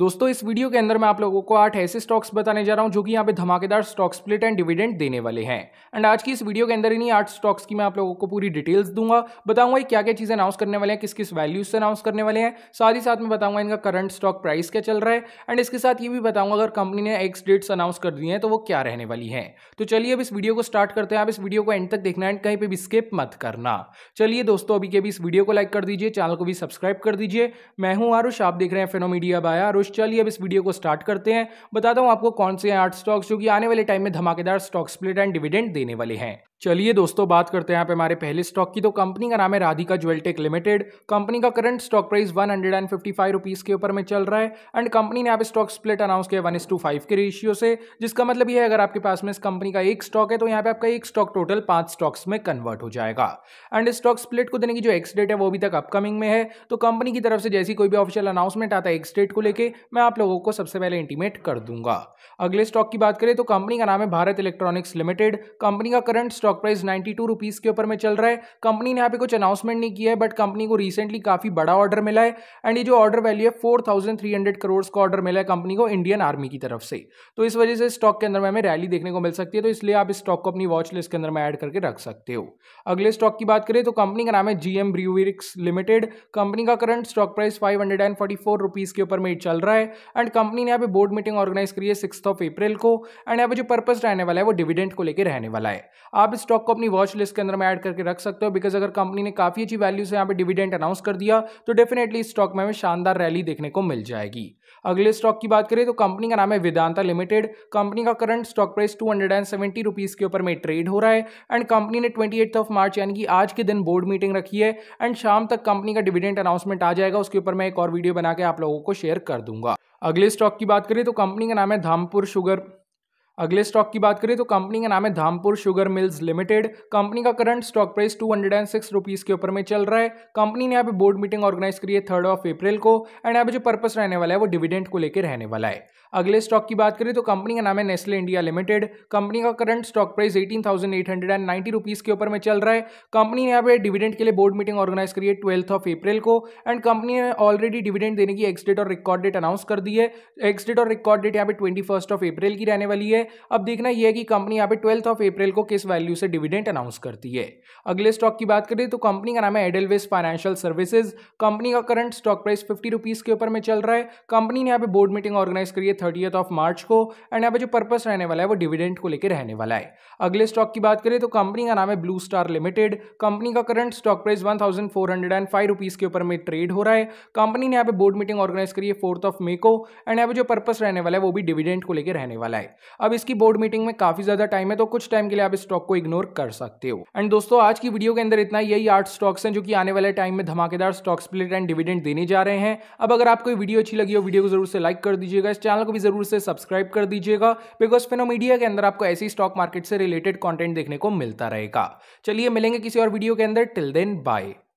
दोस्तों इस वीडियो के अंदर मैं आप लोगों को आठ ऐसे स्टॉक्स बताने जा रहा हूं जो कि यहाँ पे धमाकेदार स्टॉक स्प्लिट एंड डिविडेंड देने वाले हैं एंड आज की इस वीडियो के अंदर इन्हीं आठ स्टॉक्स की मैं आप लोगों को पूरी डिटेल्स दूंगा बताऊंगा क्या क्या चीज़ें अनाउंस करने वाले हैं किस किस वैल्यूज से अनाउंस करने वाले हैं साथ ही साथ में बताऊंगा इनका करंट स्टॉक प्राइस क्या चल रहा है एंड इसके साथ ये भी बताऊंगा अगर कंपनी ने एक्स डेट्स अनाउंस कर दी हैं तो वो क्या रहने वाली है तो चलिए अब इस वीडियो को स्टार्ट करते हैं आप इस वीडियो को एंड तक देखना एंड कहीं पर भी स्किप मत करना चलिए दोस्तों अभी के भी इस वीडियो को लाइक कर दीजिए चैनल को भी सब्सक्राइब कर दीजिए मैं हूँ आरुष आप देख रहे हैं फेनोमीडिया बाय आरुष चलिए अब इस वीडियो को स्टार्ट करते हैं बताता हूँ आपको कौन से आठ स्टॉक्स जो कि आने वाले टाइम में धमाकेदार स्टॉक स्प्लिट एंड डिविडेंड देने वाले हैं चलिए दोस्तों बात करते हैं यहाँ पे हमारे पहले स्टॉक की तो कंपनी का नाम है राधिका ज्वेलटेक लिमिटेड कंपनी का current stock price one hundred and fifty five rupees के ऊपर में चल रहा है एंड कंपनी ने यहाँ पे स्टॉक स्प्लिट अनाउंस किया वन इस टू फाइव के रेशियो से जिसका मतलब ये है अगर आपके पास में इस कंपनी का एक स्टॉक है तो यहाँ पे आपका एक स्टॉक टोटल पाँच स्टॉक्स में कन्वर्ट हो जाएगा एंड इस स्टॉक स्प्लिट को देने की जो एक्स डेट है वो अभी तक अपकमिंग में है तो कंपनी की तरफ से जैसी कोई भी ऑफिशियल अनाउंसमेंट आता है एक्स डेट को लेकर मैं आप लोगों को सबसे पहले इंटीमेट कर दूंगा अगले स्टॉक की बात करें तो कंपनी का नाम है भारत इलेक्ट्रॉनिक्स लिमिटेड कंपनी का current stock stock price ninety two rupees के ऊपर में चल रहा है कंपनी ने यहाँ पे कुछ अनाउंसमेंट नहीं किया है बट कंपनी को रिसेंटली काफ़ी बड़ा ऑर्डर मिला है एंड ये जो ऑर्डर वैल्यू है four thousand three hundred crore का ऑर्डर मिला है कंपनी को इंडियन आर्मी की तरफ से तो इस वजह से स्टॉक के अंदर में हमें रैली देखने को मिल सकती है तो इसलिए आप इस स्टॉक को अपनी वॉच लिस्ट के अंदर में ऐड करके रख सकते हो अगले स्टॉक की बात करें तो कंपनी का नाम है जीएम एम लिमिटेड कंपनी का current stock price five hundred and forty four rupees के ऊपर में चल रहा है एंड कंपनी ने यहाँ पे बोर्ड मीटिंग ऑर्गेनाइज करी है सिक्स ऑफ अप्रैल को एंड यहाँ पे जो पर्पज रहने वाला है वो डिविडेंड को लेकर रहने वाला है आप स्टॉक को अपनी वॉच लिस्ट के अंदर में ऐड करके रख सकते हो बिकॉज अगर कंपनी ने काफ़ी अच्छी वैल्यू से यहाँ पे डिविडेंड अनाउंस कर दिया तो डेफिनेटली स्टॉक में हमें शानदार रैली देखने को मिल जाएगी अगले स्टॉक की बात करें तो कंपनी का नाम है वेदांता लिमिटेड कंपनी का current stock price two hundred के ऊपर में ट्रेड हो रहा है एंड कंपनी ने ट्वेंटी ऑफ मार्च यानी कि आज के दिन बोर्ड मीटिंग रखी है एंड शाम तक कंपनी का डिविडेंड अनाउंसमेंट आ जाएगा उसके ऊपर मैं एक और वीडियो बना के आप लोगों को शेयर कर दूंगा अगले स्टॉक की बात करें तो कंपनी का नाम है धामपुर शुगर अगले स्टॉक की बात करें तो कंपनी का नाम है Dhampur Sugar Mills Limited company का current stock price two hundred and six rupees के ऊपर में चल रहा है कंपनी ने यहाँ पे बोर्ड मीटिंग ऑर्गेनाइज करी है थर्ड ऑफ अप्रैल को एंड यहाँ पे जो पर्पस रहने वाला है वो डिविडेंड को लेकर रहने वाला है अगले स्टॉक की बात करें तो कंपनी का नाम है नेस्ले इंडिया लिमिटेड कंपनी का current stock price eighteen thousand eight hundred and ninety rupees के ऊपर में चल रहा है कंपनी ने यहाँ पे डिविडेंड के लिए बोर्ड मीटिंग ऑर्गेनाइज करी है ट्वेल्थ ऑफ अप्रैल को एंड कंपनी ने ऑलरेडी डिविडेंड देने की एक्स डेट और रिकॉर्ड डेट अनाउंस कर दी है एक्स डेट और रिकॉर्ड डेट यहाँ पे ट्वेंटी फर्स्ट ऑफ अप्रैल की रहने वाली है अब देखना यह है कि कंपनी यहाँ पे ट्वेल्थ ऑफ अप्रैल को किस वैल्यू से डिविडेंट अनाउंस करती है अगले स्टॉक की बात करें तो कंपनी का नाम है एडलवेस फाइनेंशियल सर्विसेज कंपनी का current stock price fifty rupees के ऊपर में चल रहा है कंपनी ने यहाँ पे बोर्ड मीटिंग ऑर्गेनाइज करी है थर्टीथ ऑफ मार्च को एंड यहाँ पे जो पर्पस रहने वाला है वो डिविडेंट को लेकर रहने वाला है अगले स्टॉक की बात करें तो कंपनी का नाम है ब्लू स्टार लिमिटेड कंपनी का current stock price one thousand के ऊपर में ट्रेड हो रहा है कंपनी ने यहाँ पे बोर्ड मीटिंग ऑर्गेनाइज करी है फोर्थ ऑफ मे को एंड यहाँ पे जो पर्पस रहने वाला है वो भी डिविडेंट को लेकर रहने वाला है अब अब इसकी बोर्ड मीटिंग में काफी ज्यादा टाइम है तो कुछ टाइम के लिए आप इस स्टॉक को इग्नोर कर सकते हो एंड दोस्तों आज की वीडियो के अंदर इतना यही आठ स्टॉक्स हैं जो कि आने वाले टाइम में धमाकेदार स्टॉक स्प्लिट एंड डिविडेंड देने जा रहे हैं अब अगर आपको वीडियो अच्छी लगी हो वीडियो को जरूर से लाइक कर दीजिएगा इस चैनल को भी जरूर से सब्सक्राइब कर दीजिएगा बिकॉज मीडिया के अंदर आपको ऐसी स्टॉक मार्केट से रिलेटेड कॉन्टेंट देखने को मिलता रहेगा चलिए मिलेंगे किसी और वीडियो के अंदर टिल देन बाय